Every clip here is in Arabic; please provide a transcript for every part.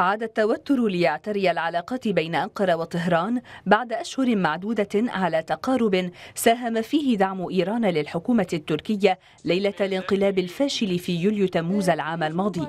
عاد التوتر ليعتري العلاقات بين أنقرة وطهران بعد أشهر معدودة على تقارب ساهم فيه دعم إيران للحكومة التركية ليلة الانقلاب الفاشل في يوليو تموز العام الماضي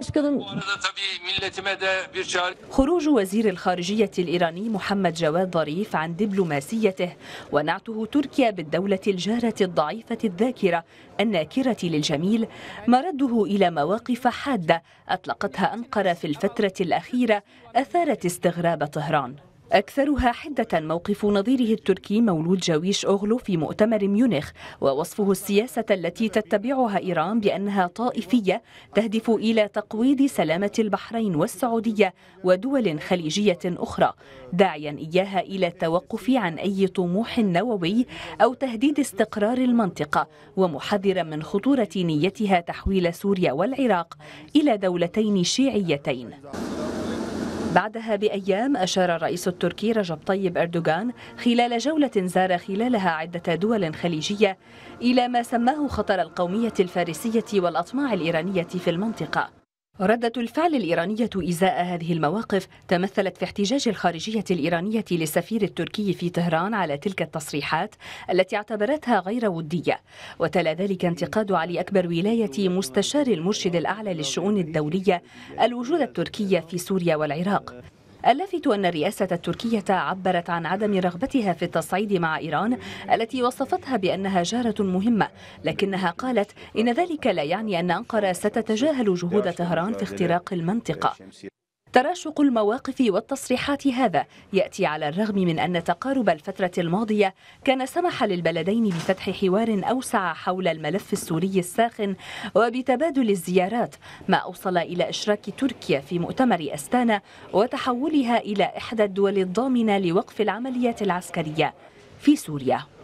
خروج وزير الخارجية الإيراني محمد جواد ظريف عن دبلوماسيته ونعته تركيا بالدولة الجارة الضعيفة الذاكرة الناكرة للجميل مرده إلى مواقف حادة أطلقتها أنقرة في الفترة الأخيرة الأخيرة أثارت استغراب طهران أكثرها حدة موقف نظيره التركي مولود جاويش أوغلو في مؤتمر ميونخ ووصفه السياسة التي تتبعها إيران بأنها طائفية تهدف إلى تقويض سلامة البحرين والسعودية ودول خليجية أخرى داعيا إياها إلى التوقف عن أي طموح نووي أو تهديد استقرار المنطقة ومحذرا من خطورة نيتها تحويل سوريا والعراق إلى دولتين شيعيتين بعدها بأيام أشار الرئيس التركي رجب طيب أردوغان خلال جولة زار خلالها عدة دول خليجية إلى ما سماه خطر القومية الفارسية والأطماع الإيرانية في المنطقة ردة الفعل الإيرانية إزاء هذه المواقف تمثلت في احتجاج الخارجية الإيرانية للسفير التركي في طهران على تلك التصريحات التي اعتبرتها غير ودية وتلا ذلك انتقاد علي أكبر ولاية مستشار المرشد الأعلى للشؤون الدولية الوجود التركي في سوريا والعراق اللافت أن الرئاسة التركية عبرت عن عدم رغبتها في التصعيد مع إيران التي وصفتها بأنها جارة مهمة لكنها قالت إن ذلك لا يعني أن أنقرة ستتجاهل جهود طهران في اختراق المنطقة تراشق المواقف والتصريحات هذا يأتي على الرغم من أن تقارب الفترة الماضية كان سمح للبلدين بفتح حوار أوسع حول الملف السوري الساخن وبتبادل الزيارات ما أوصل إلى إشراك تركيا في مؤتمر أستانا وتحولها إلى إحدى الدول الضامنة لوقف العمليات العسكرية في سوريا